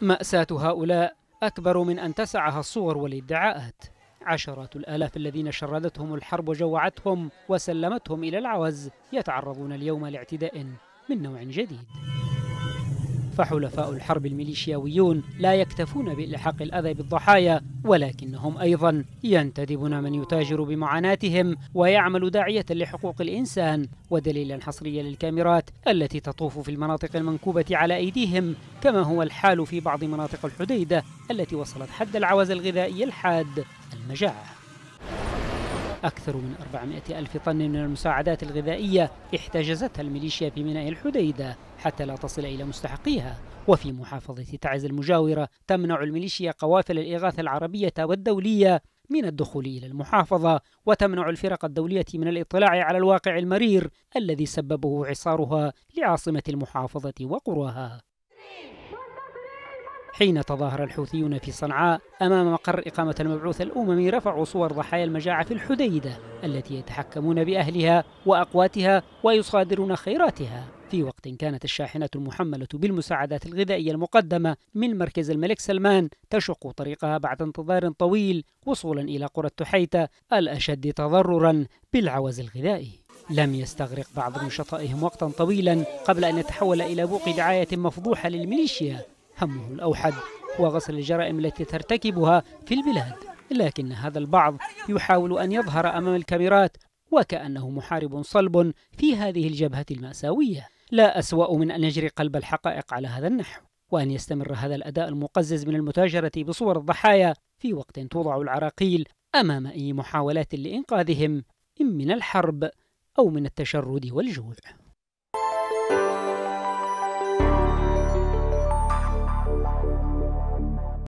مأساة هؤلاء أكبر من أن تسعها الصور والادعاءات عشرات الآلاف الذين شردتهم الحرب وجوعتهم وسلمتهم إلى العوز يتعرضون اليوم لاعتداء من نوع جديد فحلفاء الحرب الميليشياويون لا يكتفون بإلحاق الأذى بالضحايا ولكنهم أيضا ينتدبون من يتاجر بمعاناتهم ويعمل داعية لحقوق الإنسان ودليلا حصريا للكاميرات التي تطوف في المناطق المنكوبة على أيديهم كما هو الحال في بعض مناطق الحديدة التي وصلت حد العوز الغذائي الحاد المجاعة أكثر من 400 ألف طن من المساعدات الغذائية احتجزتها الميليشيا في ميناء الحديدة حتى لا تصل إلى مستحقيها وفي محافظة تعز المجاورة تمنع الميليشيا قوافل الإغاثة العربية والدولية من الدخول إلى المحافظة وتمنع الفرق الدولية من الاطلاع على الواقع المرير الذي سببه عصارها لعاصمة المحافظة وقراها حين تظاهر الحوثيون في صنعاء أمام مقر إقامة المبعوث الأممي رفعوا صور ضحايا المجاعة في الحديدة التي يتحكمون بأهلها وأقواتها ويصادرون خيراتها في وقت كانت الشاحنة المحملة بالمساعدات الغذائية المقدمة من مركز الملك سلمان تشق طريقها بعد انتظار طويل وصولا إلى قرى التحيتة الأشد تضررا بالعوز الغذائي لم يستغرق بعض نشطائهم وقتا طويلا قبل أن يتحول إلى بوق دعاية مفضوحة للميليشيا همه الأوحد هو غسل الجرائم التي ترتكبها في البلاد لكن هذا البعض يحاول أن يظهر أمام الكاميرات وكأنه محارب صلب في هذه الجبهة المأساوية لا أسوأ من أن يجري قلب الحقائق على هذا النحو وأن يستمر هذا الأداء المقزز من المتاجرة بصور الضحايا في وقت توضع العراقيل أمام أي محاولات لإنقاذهم من الحرب أو من التشرد والجوع